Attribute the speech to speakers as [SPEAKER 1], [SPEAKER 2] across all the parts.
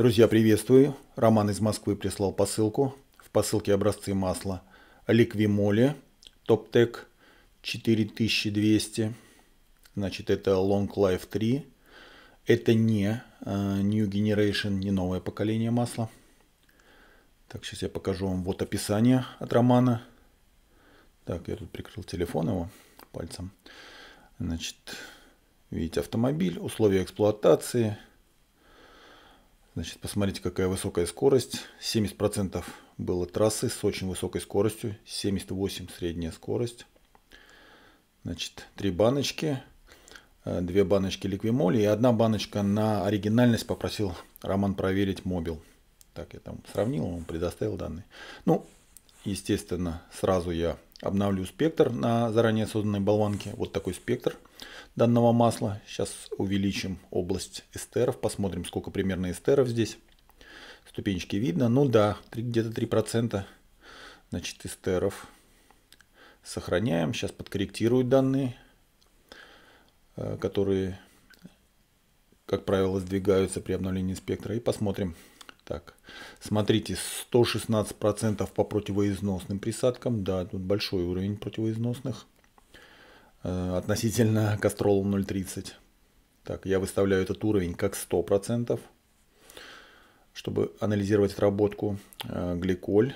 [SPEAKER 1] Друзья, приветствую. Роман из Москвы прислал посылку. В посылке образцы масла Ликвимоли, Топтек 4200. Значит, это Long Life 3. Это не э, New Generation, не новое поколение масла. Так, сейчас я покажу вам вот описание от Романа. Так, я тут прикрыл телефон его пальцем. Значит, видите автомобиль, условия эксплуатации – Значит, посмотрите, какая высокая скорость. 70% было трассы с очень высокой скоростью. 78 средняя скорость. Значит, три баночки. Э, две баночки ликвимоли и одна баночка на оригинальность попросил Роман проверить мобил. Так, я там сравнил, он предоставил данные. Ну, естественно, сразу я обновлю спектр на заранее созданной болванке. Вот такой спектр данного масла. Сейчас увеличим область эстеров, посмотрим, сколько примерно эстеров здесь. Ступенечки видно. Ну да, где-то 3% значит, эстеров. Сохраняем. Сейчас подкорректирую данные, э, которые, как правило, сдвигаются при обновлении спектра. И посмотрим, так, смотрите, 116% по противоизносным присадкам. Да, тут большой уровень противоизносных э, относительно Кастрола 0.30. Так, я выставляю этот уровень как 100%, чтобы анализировать отработку. Э, гликоль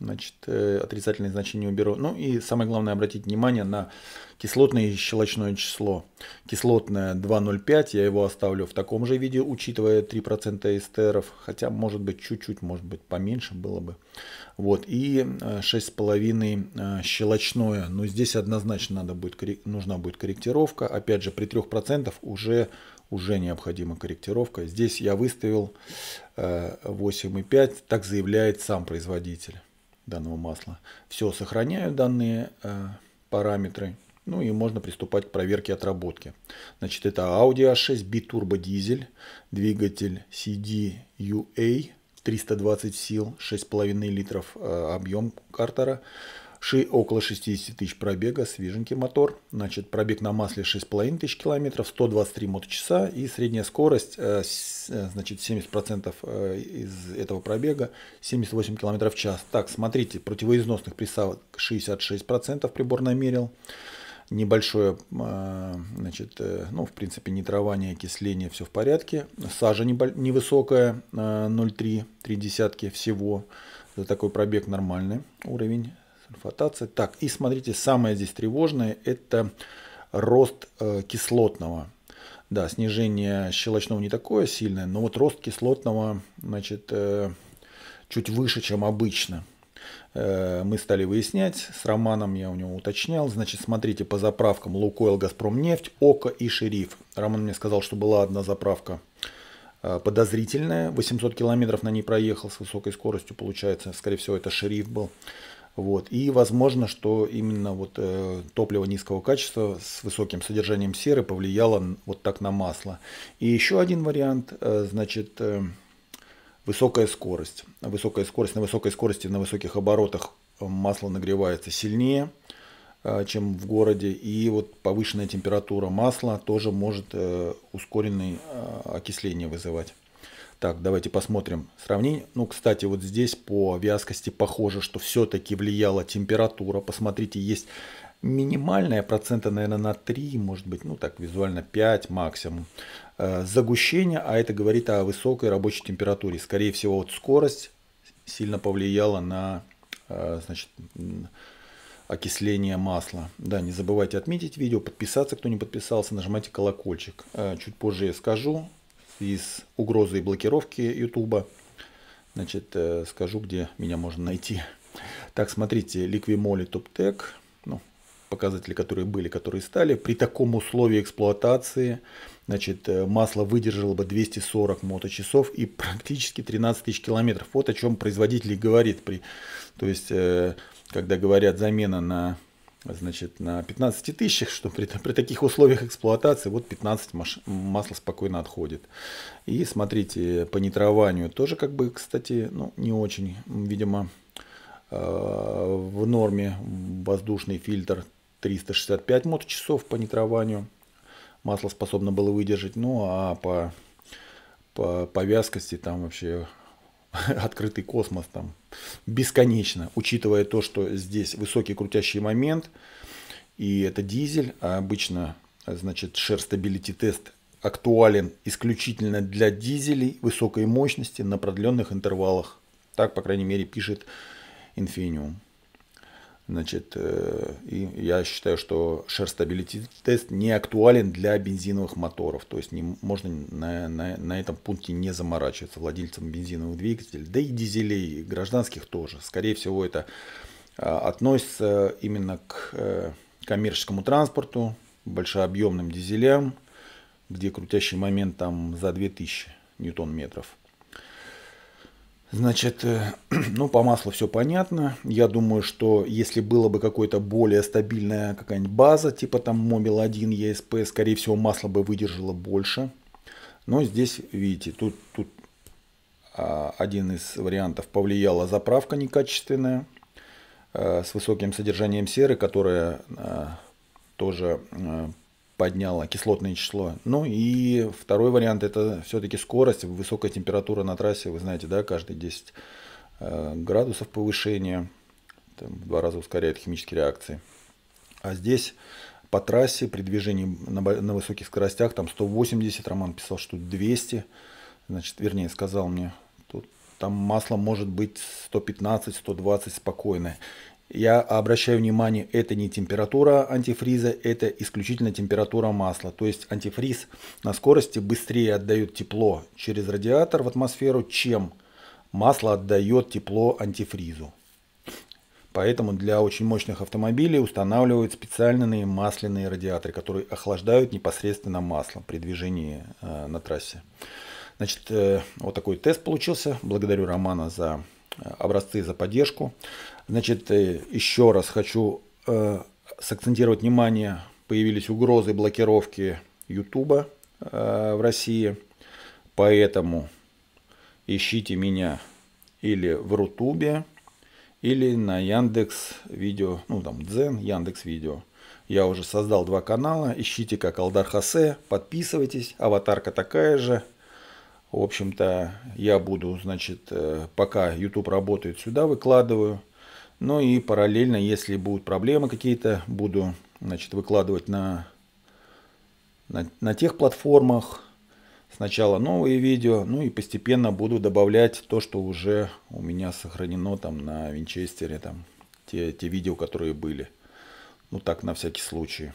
[SPEAKER 1] значит, э, отрицательные значения уберу. Ну и самое главное обратить внимание на кислотное и щелочное число. Кислотное 2,05, я его оставлю в таком же виде, учитывая 3% эстеров, хотя может быть чуть-чуть, может быть поменьше было бы. Вот, и 6,5 э, э, щелочное, но ну, здесь однозначно надо будет, нужна будет корректировка. Опять же, при 3% уже уже необходима корректировка. Здесь я выставил 8,5, так заявляет сам производитель данного масла. Все, сохраняю данные э, параметры. Ну и можно приступать к проверке отработки. Значит, это Audi A6 B-Turbo дизель, двигатель CDUA, 320 сил, 6,5 литров э, объем картера. Ши около 60 тысяч пробега, свеженький мотор. Значит, пробег на масле 6,5 тысяч километров, 123 моточаса и средняя скорость, э, э, значит, 70% э, из этого пробега, 78 километров в час. Так, смотрите, противоизносных присадок 66% прибор намерил. Небольшое, значит, ну, в принципе, нитрование, окисление, все в порядке. Сажа невысокая, 0,3, 3 десятки всего. За такой пробег нормальный уровень Фотация. Так, и смотрите, самое здесь тревожное – это рост э, кислотного. Да, снижение щелочного не такое сильное, но вот рост кислотного, значит, э, чуть выше, чем обычно. Э, мы стали выяснять, с Романом я у него уточнял, значит, смотрите по заправкам Лукойл, Газпром, нефть, Ока и Шериф. Роман мне сказал, что была одна заправка э, подозрительная. 800 километров на ней проехал с высокой скоростью, получается. Скорее всего, это шериф был. Вот. И возможно, что именно вот, э, топливо низкого качества с высоким содержанием серы повлияло вот так на масло. И еще один вариант, э, значит, э, высокая скорость. Высокая скорость. На высокой скорости, на высоких оборотах масло нагревается сильнее, э, чем в городе. И вот повышенная температура масла тоже может э, ускоренное э, окисление вызывать. Так, давайте посмотрим сравнение. Ну, кстати, вот здесь по вязкости похоже, что все-таки влияла температура. Посмотрите, есть минимальная, процента, наверное, на 3, может быть, ну так, визуально 5 максимум. Э, Загущение, а это говорит о высокой рабочей температуре. Скорее всего, вот скорость сильно повлияла на э, значит, окисление масла. Да, не забывайте отметить видео, подписаться, кто не подписался, нажимайте колокольчик. Э, чуть позже я скажу, в связи с угрозой блокировки YouTube. Значит, э, скажу, где меня можно найти. Так, смотрите, Liquimoli TopTech, ну, показатели, которые были, которые стали. При таком условии эксплуатации, значит, э, масло выдержало бы 240 моточасов и практически 13 тысяч километров. Вот о чем производитель говорит. При, то есть, э, когда говорят замена на значит, на 15 тысячах, что при, при таких условиях эксплуатации вот 15 маш, масла спокойно отходит. И смотрите, по нитрованию тоже как бы, кстати, ну, не очень, видимо, э, в норме воздушный фильтр 365 моточасов по нитрованию масло способно было выдержать, ну а по, по, по вязкости там вообще открытый космос там бесконечно, учитывая то, что здесь высокий крутящий момент, и это дизель, а обычно, значит, Share Stability Test актуален исключительно для дизелей высокой мощности на продленных интервалах. Так, по крайней мере, пишет Infinium. Значит, э, и я считаю, что шерстабилити тест не актуален для бензиновых моторов. То есть не, можно на, на, на этом пункте не заморачиваться владельцам бензиновых двигателей. Да и дизелей, и гражданских тоже. Скорее всего, это а, относится именно к э, коммерческому транспорту, большообъемным дизелям, где крутящий момент там за 2000 ньютон-метров. Значит, э, ну, по маслу все понятно. Я думаю, что если было бы какое-то более стабильная какая-нибудь база, типа там Mobil 1 ESP, скорее всего, масло бы выдержало больше. Но здесь, видите, тут, тут а, один из вариантов повлияла заправка некачественная э, с высоким содержанием серы, которая э, тоже подняло кислотное число. Ну и второй вариант это все-таки скорость, высокая температура на трассе, вы знаете, да, каждые 10 э, градусов повышения там, в два раза ускоряет химические реакции. А здесь по трассе при движении на, на высоких скоростях, там 180, Роман писал, что 200, значит, вернее, сказал мне, тут там масло может быть 115-120 спокойное я обращаю внимание, это не температура антифриза, это исключительно температура масла. То есть антифриз на скорости быстрее отдает тепло через радиатор в атмосферу, чем масло отдает тепло антифризу. Поэтому для очень мощных автомобилей устанавливают специальные масляные радиаторы, которые охлаждают непосредственно масло при движении э, на трассе. Значит, э, вот такой тест получился. Благодарю Романа за образцы за поддержку. Значит, э, еще раз хочу э, сакцентировать внимание, появились угрозы блокировки YouTube э, в России, поэтому ищите меня или в Рутубе, или на Яндекс Видео, ну там Дзен, Яндекс Видео. Я уже создал два канала, ищите как Алдар Хасе, подписывайтесь, аватарка такая же, в общем-то, я буду, значит, э, пока YouTube работает, сюда выкладываю. Ну и параллельно, если будут проблемы какие-то, буду, значит, выкладывать на, на, на тех платформах. Сначала новые видео, ну и постепенно буду добавлять то, что уже у меня сохранено там на Винчестере, там те, те видео, которые были. Ну так, на всякий случай.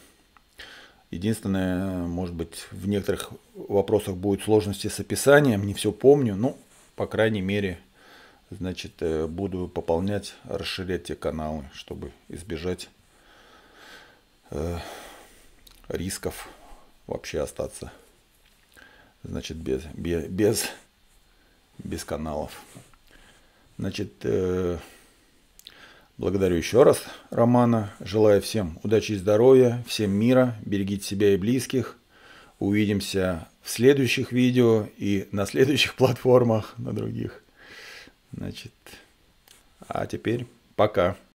[SPEAKER 1] Единственное, может быть, в некоторых вопросах будут сложности с описанием, не все помню, но, по крайней мере, значит, э, буду пополнять, расширять те каналы, чтобы избежать э, рисков вообще остаться, значит, без, без, без, без каналов. Значит, э, Благодарю еще раз Романа. Желаю всем удачи и здоровья, всем мира. Берегите себя и близких. Увидимся в следующих видео и на следующих платформах, на других. Значит, а теперь пока.